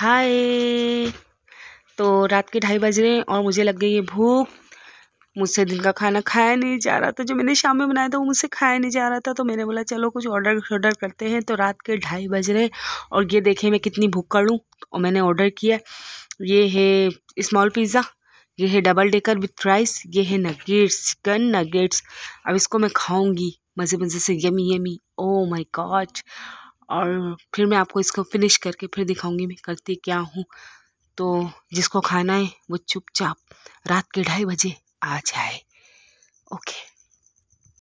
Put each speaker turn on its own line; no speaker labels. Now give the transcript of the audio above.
हाय तो रात के ढाई बज रहे हैं और मुझे लग गई है भूख मुझसे दिन का खाना खाया नहीं जा रहा था जो मैंने शाम में बनाया था वो मुझसे खाया नहीं जा रहा था तो मैंने बोला चलो कुछ ऑर्डर ऑर्डर करते हैं तो रात के ढाई बज रहे और ये देखें मैं कितनी भूख कर लूँ और मैंने ऑर्डर किया ये है स्मॉल पिज़्ज़ा ये है डबल डेकर विथ राइस ये है नगेट्स चिकन नगेट्स अब इसको मैं खाऊँगी मज़े मज़े से yummy yummy oh my god और फिर मैं आपको इसको फिनिश करके फिर दिखाऊंगी मैं करती क्या हूँ तो जिसको खाना है वो चुपचाप रात के ढाई बजे आ जाए ओके